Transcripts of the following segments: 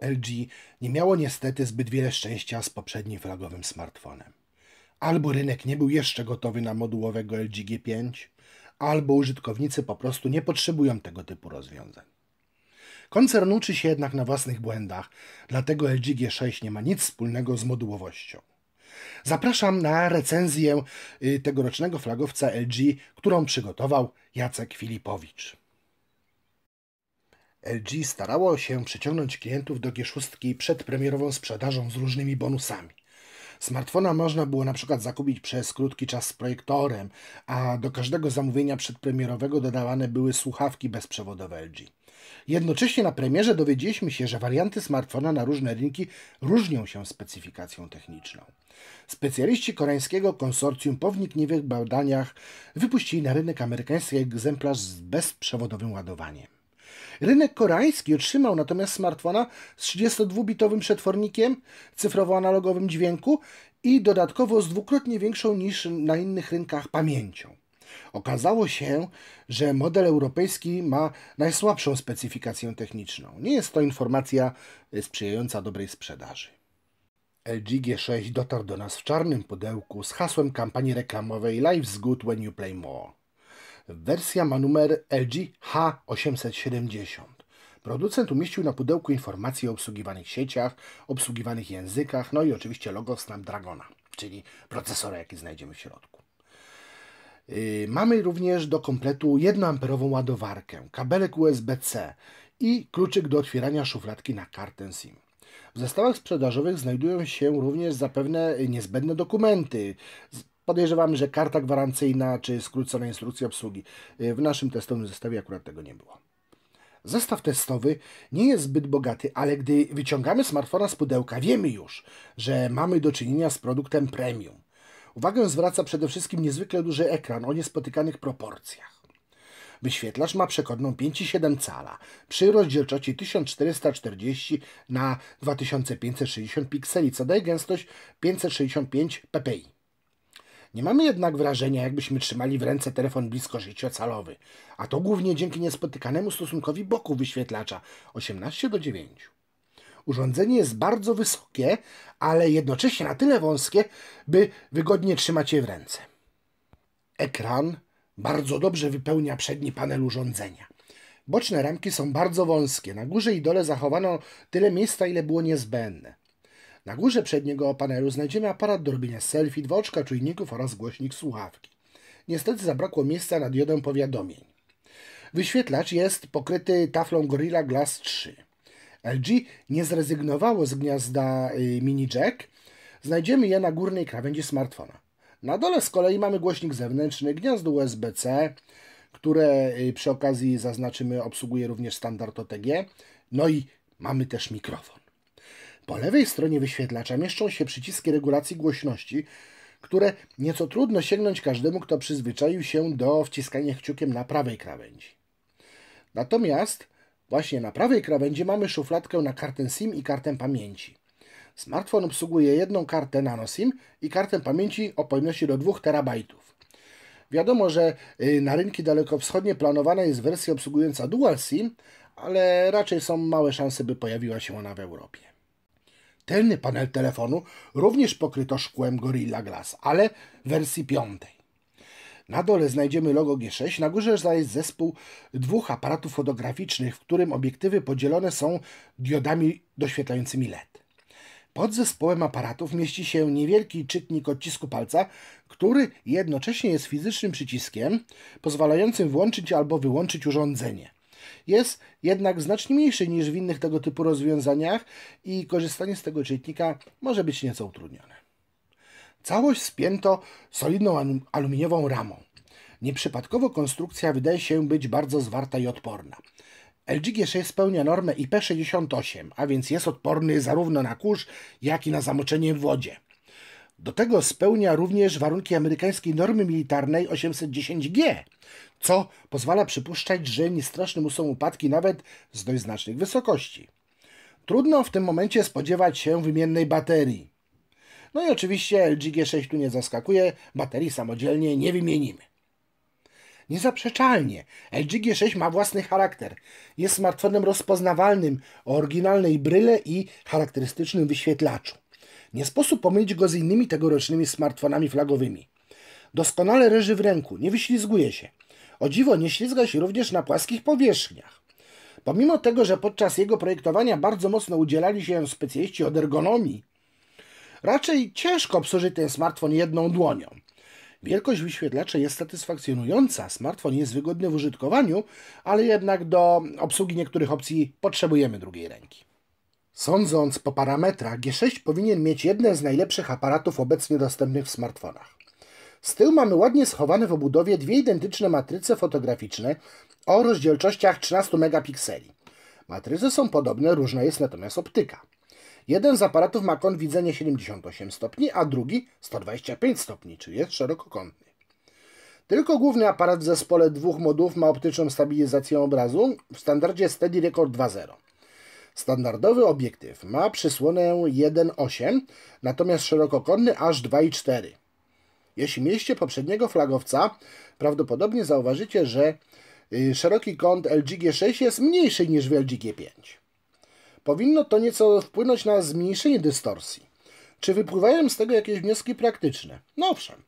LG nie miało niestety zbyt wiele szczęścia z poprzednim flagowym smartfonem. Albo rynek nie był jeszcze gotowy na modułowego LG G5, albo użytkownicy po prostu nie potrzebują tego typu rozwiązań. Koncern uczy się jednak na własnych błędach, dlatego LG G6 nie ma nic wspólnego z modułowością. Zapraszam na recenzję y, tegorocznego flagowca LG, którą przygotował Jacek Filipowicz. LG starało się przyciągnąć klientów do G6 przed premierową sprzedażą z różnymi bonusami. Smartfona można było na przykład zakupić przez krótki czas z projektorem, a do każdego zamówienia przedpremierowego dodawane były słuchawki bezprzewodowe LG. Jednocześnie na premierze dowiedzieliśmy się, że warianty smartfona na różne rynki różnią się specyfikacją techniczną. Specjaliści koreańskiego konsorcjum po wnikliwych badaniach wypuścili na rynek amerykański egzemplarz z bezprzewodowym ładowaniem. Rynek koreański otrzymał natomiast smartfona z 32-bitowym przetwornikiem cyfrowo-analogowym dźwięku i dodatkowo z dwukrotnie większą niż na innych rynkach pamięcią. Okazało się, że model europejski ma najsłabszą specyfikację techniczną. Nie jest to informacja y, sprzyjająca dobrej sprzedaży. LG G6 dotarł do nas w czarnym pudełku z hasłem kampanii reklamowej Life's Good When You Play More. Wersja ma numer LG H870. Producent umieścił na pudełku informacje o obsługiwanych sieciach, obsługiwanych językach, no i oczywiście logo Snapdragona, czyli procesora, jaki znajdziemy w środku. Yy, mamy również do kompletu 1A ładowarkę, kabelek USB-C i kluczyk do otwierania szufladki na kartę SIM. W zestawach sprzedażowych znajdują się również zapewne niezbędne dokumenty, Podejrzewam, że karta gwarancyjna czy skrócona instrukcja obsługi. Y, w naszym testowym zestawie akurat tego nie było. Zestaw testowy nie jest zbyt bogaty, ale gdy wyciągamy smartfona z pudełka, wiemy już, że mamy do czynienia z produktem premium. Uwagę zwraca przede wszystkim niezwykle duży ekran o niespotykanych proporcjach. Wyświetlacz ma przekodną 5,7 cala przy rozdzielczości 1440 na 2560 pikseli, co daje gęstość 565 ppi. Nie mamy jednak wrażenia, jakbyśmy trzymali w ręce telefon blisko życiocalowy, a to głównie dzięki niespotykanemu stosunkowi boku wyświetlacza 18 do 9. Urządzenie jest bardzo wysokie, ale jednocześnie na tyle wąskie, by wygodnie trzymać je w ręce. Ekran bardzo dobrze wypełnia przedni panel urządzenia. Boczne ramki są bardzo wąskie. Na górze i dole zachowano tyle miejsca, ile było niezbędne. Na górze przedniego panelu znajdziemy aparat do robienia selfie, dwa oczka czujników oraz głośnik słuchawki. Niestety zabrakło miejsca na diodę powiadomień. Wyświetlacz jest pokryty taflą Gorilla Glass 3. LG nie zrezygnowało z gniazda y, mini jack. Znajdziemy je na górnej krawędzi smartfona. Na dole z kolei mamy głośnik zewnętrzny, gniazdo USB-C, które y, przy okazji zaznaczymy obsługuje również standard OTG. No i mamy też mikrofon. Po lewej stronie wyświetlacza mieszczą się przyciski regulacji głośności, które nieco trudno sięgnąć każdemu, kto przyzwyczaił się do wciskania kciukiem na prawej krawędzi. Natomiast właśnie na prawej krawędzi mamy szufladkę na kartę SIM i kartę pamięci. Smartfon obsługuje jedną kartę nanoSIM i kartę pamięci o pojemności do 2 terabajtów. Wiadomo, że y, na rynki dalekowschodnie planowana jest wersja obsługująca Dual SIM, ale raczej są małe szanse, by pojawiła się ona w Europie. Tylny panel telefonu również pokryto szkłem Gorilla Glass, ale w wersji piątej. Na dole znajdziemy logo G6, na górze jest zespół dwóch aparatów fotograficznych, w którym obiektywy podzielone są diodami doświetlającymi LED. Pod zespołem aparatów mieści się niewielki czytnik odcisku palca, który jednocześnie jest fizycznym przyciskiem pozwalającym włączyć albo wyłączyć urządzenie jest jednak znacznie mniejszy niż w innych tego typu rozwiązaniach i korzystanie z tego czytnika może być nieco utrudnione. Całość spięto solidną aluminiową ramą. Nieprzypadkowo konstrukcja wydaje się być bardzo zwarta i odporna. LG G6 spełnia normę IP68, a więc jest odporny zarówno na kurz, jak i na zamoczenie w wodzie. Do tego spełnia również warunki amerykańskiej normy militarnej 810G, co pozwala przypuszczać, że niestraszne mu są upadki nawet z dość znacznych wysokości. Trudno w tym momencie spodziewać się wymiennej baterii. No i oczywiście LG g 6 tu nie zaskakuje, baterii samodzielnie nie wymienimy. Niezaprzeczalnie, LG G6 ma własny charakter. Jest smartfonem rozpoznawalnym o oryginalnej bryle i charakterystycznym wyświetlaczu. Nie sposób pomylić go z innymi tegorocznymi smartfonami flagowymi. Doskonale leży w ręku, nie wyślizguje się. O dziwo nie ślizga się również na płaskich powierzchniach. Pomimo tego, że podczas jego projektowania bardzo mocno udzielali się specjaliści od ergonomii, raczej ciężko obsłużyć ten smartfon jedną dłonią. Wielkość wyświetlacza jest satysfakcjonująca, smartfon jest wygodny w użytkowaniu, ale jednak do obsługi niektórych opcji potrzebujemy drugiej ręki. Sądząc po parametrach, G6 powinien mieć jeden z najlepszych aparatów obecnie dostępnych w smartfonach. Z tyłu mamy ładnie schowane w obudowie dwie identyczne matryce fotograficzne o rozdzielczościach 13 megapikseli. Matryce są podobne, różna jest natomiast optyka. Jeden z aparatów ma kąt widzenia 78 stopni, a drugi 125 stopni, czyli jest szerokokątny. Tylko główny aparat w zespole dwóch modów ma optyczną stabilizację obrazu w standardzie Steady Record 2.0. Standardowy obiektyw ma przysłonę 1.8, natomiast szerokokątny aż 2.4. Jeśli mieliście poprzedniego flagowca, prawdopodobnie zauważycie, że y, szeroki kąt LG-G6 jest mniejszy niż w LG-G5. Powinno to nieco wpłynąć na zmniejszenie dystorsji. Czy wypływają z tego jakieś wnioski praktyczne? No owszem.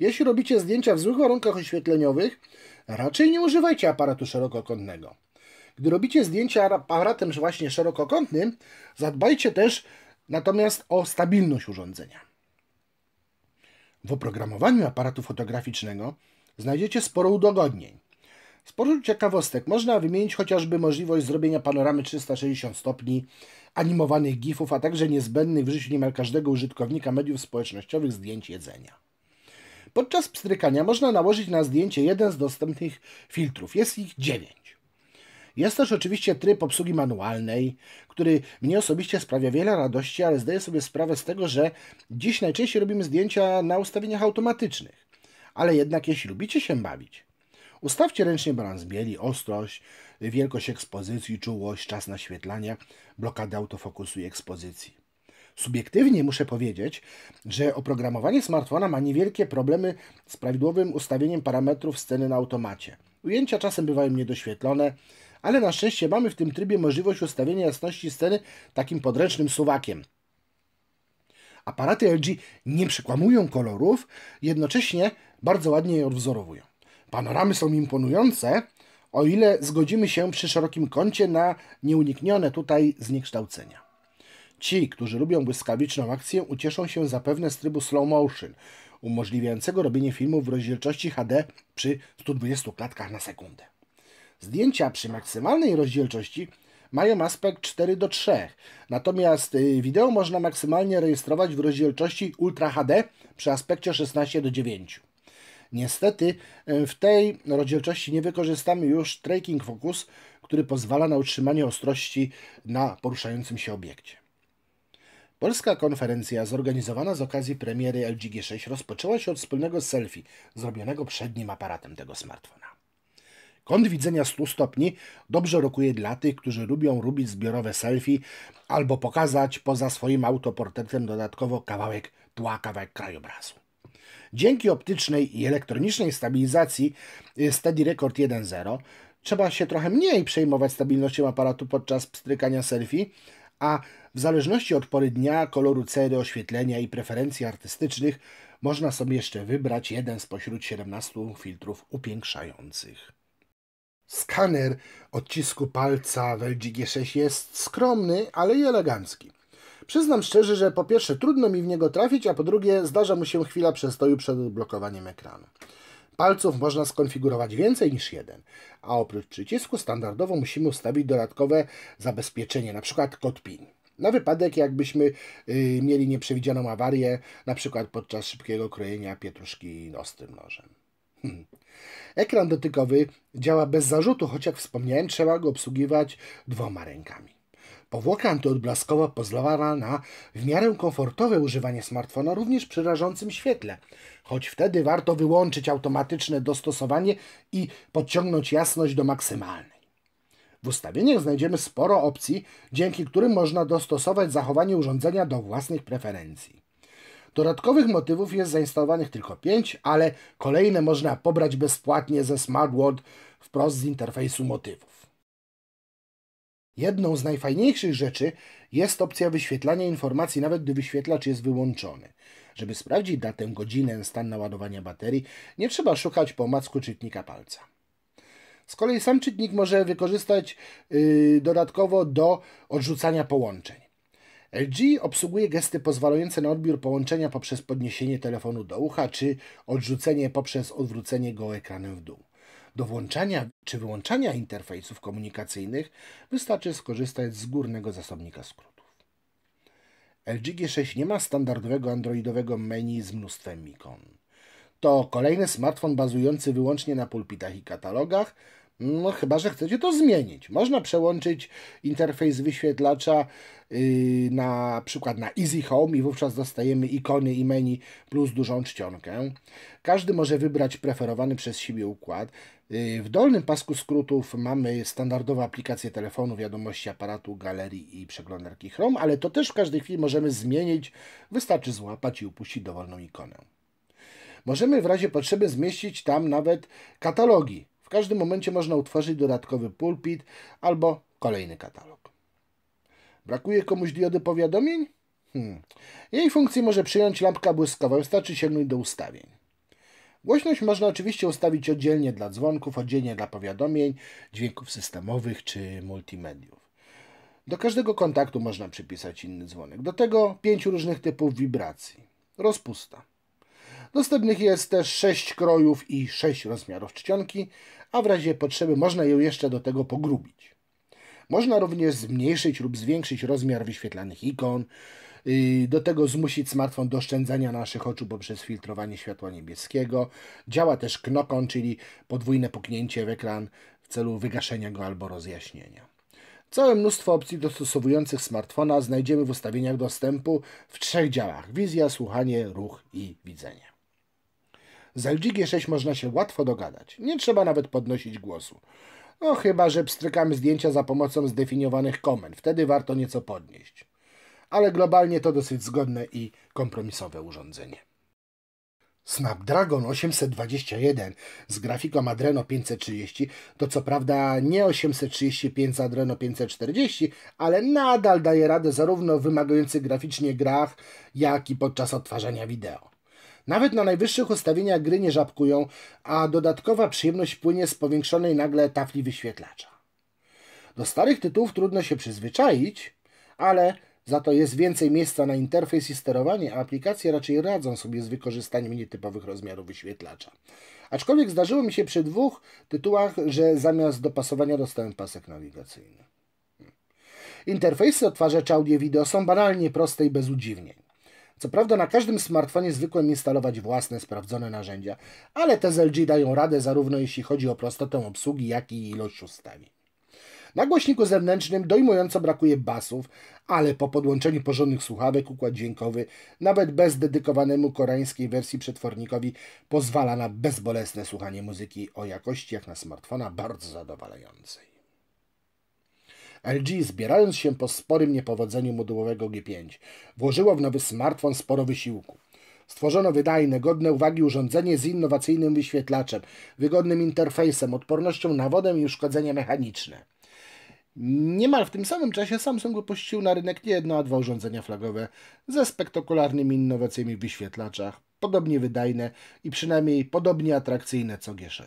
Jeśli robicie zdjęcia w złych warunkach oświetleniowych, raczej nie używajcie aparatu szerokokątnego. Gdy robicie zdjęcia aparatem właśnie szerokokątnym, zadbajcie też natomiast o stabilność urządzenia. W oprogramowaniu aparatu fotograficznego znajdziecie sporo udogodnień. Sporo ciekawostek można wymienić chociażby możliwość zrobienia panoramy 360 stopni, animowanych gifów, a także niezbędnych w życiu niemal każdego użytkownika mediów społecznościowych zdjęć jedzenia. Podczas pstrykania można nałożyć na zdjęcie jeden z dostępnych filtrów. Jest ich 9. Jest też oczywiście tryb obsługi manualnej, który mnie osobiście sprawia wiele radości, ale zdaję sobie sprawę z tego, że dziś najczęściej robimy zdjęcia na ustawieniach automatycznych. Ale jednak jeśli lubicie się bawić, ustawcie ręcznie balans bieli, ostrość, wielkość ekspozycji, czułość, czas naświetlania, blokady autofokusu i ekspozycji. Subiektywnie muszę powiedzieć, że oprogramowanie smartfona ma niewielkie problemy z prawidłowym ustawieniem parametrów sceny na automacie. Ujęcia czasem bywają niedoświetlone, ale na szczęście mamy w tym trybie możliwość ustawienia jasności sceny takim podręcznym suwakiem. Aparaty LG nie przekłamują kolorów, jednocześnie bardzo ładnie je odwzorowują. Panoramy są imponujące, o ile zgodzimy się przy szerokim kącie na nieuniknione tutaj zniekształcenia. Ci, którzy lubią błyskawiczną akcję, ucieszą się zapewne z trybu slow motion, umożliwiającego robienie filmów w rozdzielczości HD przy 120 klatkach na sekundę. Zdjęcia przy maksymalnej rozdzielczości mają aspekt 4 do 3, natomiast y, wideo można maksymalnie rejestrować w rozdzielczości Ultra HD przy aspekcie 16 do 9. Niestety y, w tej rozdzielczości nie wykorzystamy już Tracking Focus, który pozwala na utrzymanie ostrości na poruszającym się obiekcie. Polska konferencja zorganizowana z okazji premiery LG G6 rozpoczęła się od wspólnego selfie zrobionego przednim aparatem tego smartfona. Kąt widzenia 100 stopni dobrze rokuje dla tych, którzy lubią robić zbiorowe selfie albo pokazać poza swoim autoportretem dodatkowo kawałek tła, kawałek krajobrazu. Dzięki optycznej i elektronicznej stabilizacji y, Steady Record 1.0 trzeba się trochę mniej przejmować stabilnością aparatu podczas pstrykania selfie, a w zależności od pory dnia, koloru cery, oświetlenia i preferencji artystycznych można sobie jeszcze wybrać jeden spośród 17 filtrów upiększających. Skaner odcisku palca w LG G6 jest skromny, ale i elegancki. Przyznam szczerze, że po pierwsze trudno mi w niego trafić, a po drugie zdarza mu się chwila przestoju przed blokowaniem ekranu. Palców można skonfigurować więcej niż jeden, a oprócz przycisku standardowo musimy ustawić dodatkowe zabezpieczenie, np. kod PIN. Na wypadek jakbyśmy yy, mieli nieprzewidzianą awarię, np. podczas szybkiego krojenia pietruszki ostrym nożem. Hmm. Ekran dotykowy działa bez zarzutu, choć jak wspomniałem, trzeba go obsługiwać dwoma rękami. Powłoka antyodblaskowa pozwala na w miarę komfortowe używanie smartfona również przy rażącym świetle, choć wtedy warto wyłączyć automatyczne dostosowanie i podciągnąć jasność do maksymalnej. W ustawieniach znajdziemy sporo opcji, dzięki którym można dostosować zachowanie urządzenia do własnych preferencji. Dodatkowych motywów jest zainstalowanych tylko 5, ale kolejne można pobrać bezpłatnie ze SmartWord wprost z interfejsu motywów. Jedną z najfajniejszych rzeczy jest opcja wyświetlania informacji, nawet gdy wyświetlacz jest wyłączony. Żeby sprawdzić datę, godzinę, stan naładowania baterii, nie trzeba szukać po macku czytnika palca. Z kolei sam czytnik może wykorzystać yy, dodatkowo do odrzucania połączeń. LG obsługuje gesty pozwalające na odbiór połączenia poprzez podniesienie telefonu do ucha czy odrzucenie poprzez odwrócenie go ekranem w dół. Do włączania czy wyłączania interfejsów komunikacyjnych wystarczy skorzystać z górnego zasobnika skrótów. LG G6 nie ma standardowego androidowego menu z mnóstwem ikon. To kolejny smartfon bazujący wyłącznie na pulpitach i katalogach, no chyba, że chcecie to zmienić. Można przełączyć interfejs wyświetlacza yy, na przykład na Easy Home i wówczas dostajemy ikony i menu plus dużą czcionkę. Każdy może wybrać preferowany przez siebie układ. Yy, w dolnym pasku skrótów mamy standardowe aplikacje telefonu, wiadomości aparatu, galerii i przeglądarki Chrome, ale to też w każdej chwili możemy zmienić. Wystarczy złapać i upuścić dowolną ikonę. Możemy w razie potrzeby zmieścić tam nawet katalogi w każdym momencie można utworzyć dodatkowy pulpit albo kolejny katalog. Brakuje komuś diody powiadomień? Hmm. Jej funkcję może przyjąć lampka błyskowa, wystarczy sięgnąć do ustawień. Głośność można oczywiście ustawić oddzielnie dla dzwonków, oddzielnie dla powiadomień, dźwięków systemowych czy multimediów. Do każdego kontaktu można przypisać inny dzwonek. Do tego pięciu różnych typów wibracji. Rozpusta. Dostępnych jest też sześć krojów i sześć rozmiarów czcionki, a w razie potrzeby można ją jeszcze do tego pogrubić. Można również zmniejszyć lub zwiększyć rozmiar wyświetlanych ikon, y, do tego zmusić smartfon do oszczędzania naszych oczu poprzez filtrowanie światła niebieskiego. Działa też knokon, czyli podwójne puknięcie w ekran w celu wygaszenia go albo rozjaśnienia. Całe mnóstwo opcji dostosowujących smartfona znajdziemy w ustawieniach dostępu w trzech działach: wizja, słuchanie, ruch i widzenie. Z LG 6 można się łatwo dogadać, nie trzeba nawet podnosić głosu. No chyba, że pstrykamy zdjęcia za pomocą zdefiniowanych komend, wtedy warto nieco podnieść. Ale globalnie to dosyć zgodne i kompromisowe urządzenie. Snapdragon 821 z grafiką Adreno 530 to co prawda nie 835 z Adreno 540, ale nadal daje radę zarówno w wymagających graficznie grach, jak i podczas odtwarzania wideo. Nawet na najwyższych ustawieniach gry nie żabkują, a dodatkowa przyjemność płynie z powiększonej nagle tafli wyświetlacza. Do starych tytułów trudno się przyzwyczaić, ale za to jest więcej miejsca na interfejs i sterowanie, a aplikacje raczej radzą sobie z wykorzystaniem nietypowych rozmiarów wyświetlacza. Aczkolwiek zdarzyło mi się przy dwóch tytułach, że zamiast dopasowania dostałem pasek nawigacyjny. Interfejsy odtwarzacza audio-wideo są banalnie proste i bez udziwnień. Co prawda na każdym smartfonie zwykłem instalować własne sprawdzone narzędzia, ale te z LG dają radę zarówno jeśli chodzi o prostotę obsługi, jak i ilość ustawień. Na głośniku zewnętrznym dojmująco brakuje basów, ale po podłączeniu porządnych słuchawek układ dźwiękowy, nawet bez dedykowanemu koreańskiej wersji przetwornikowi, pozwala na bezbolesne słuchanie muzyki o jakości jak na smartfona bardzo zadowalającej. LG, zbierając się po sporym niepowodzeniu modułowego G5, włożyło w nowy smartfon sporo wysiłku. Stworzono wydajne, godne uwagi urządzenie z innowacyjnym wyświetlaczem, wygodnym interfejsem, odpornością na wodę i uszkodzenia mechaniczne. Niemal w tym samym czasie Samsung wypuścił na rynek nie jedno, a dwa urządzenia flagowe ze spektakularnymi innowacjami w wyświetlaczach, podobnie wydajne i przynajmniej podobnie atrakcyjne co G6.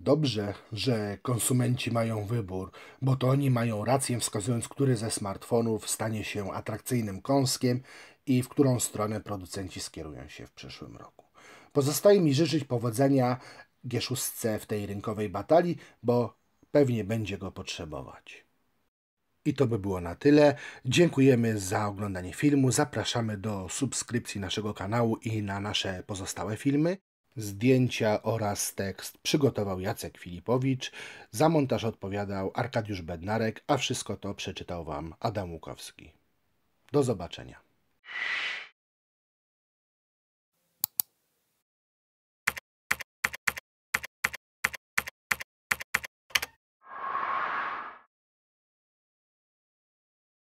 Dobrze, że konsumenci mają wybór, bo to oni mają rację wskazując, który ze smartfonów stanie się atrakcyjnym kąskiem i w którą stronę producenci skierują się w przyszłym roku. Pozostaje mi życzyć powodzenia G6 w tej rynkowej batalii, bo pewnie będzie go potrzebować. I to by było na tyle. Dziękujemy za oglądanie filmu. Zapraszamy do subskrypcji naszego kanału i na nasze pozostałe filmy. Zdjęcia oraz tekst przygotował Jacek Filipowicz, za montaż odpowiadał Arkadiusz Bednarek, a wszystko to przeczytał Wam Adam Łukowski. Do zobaczenia.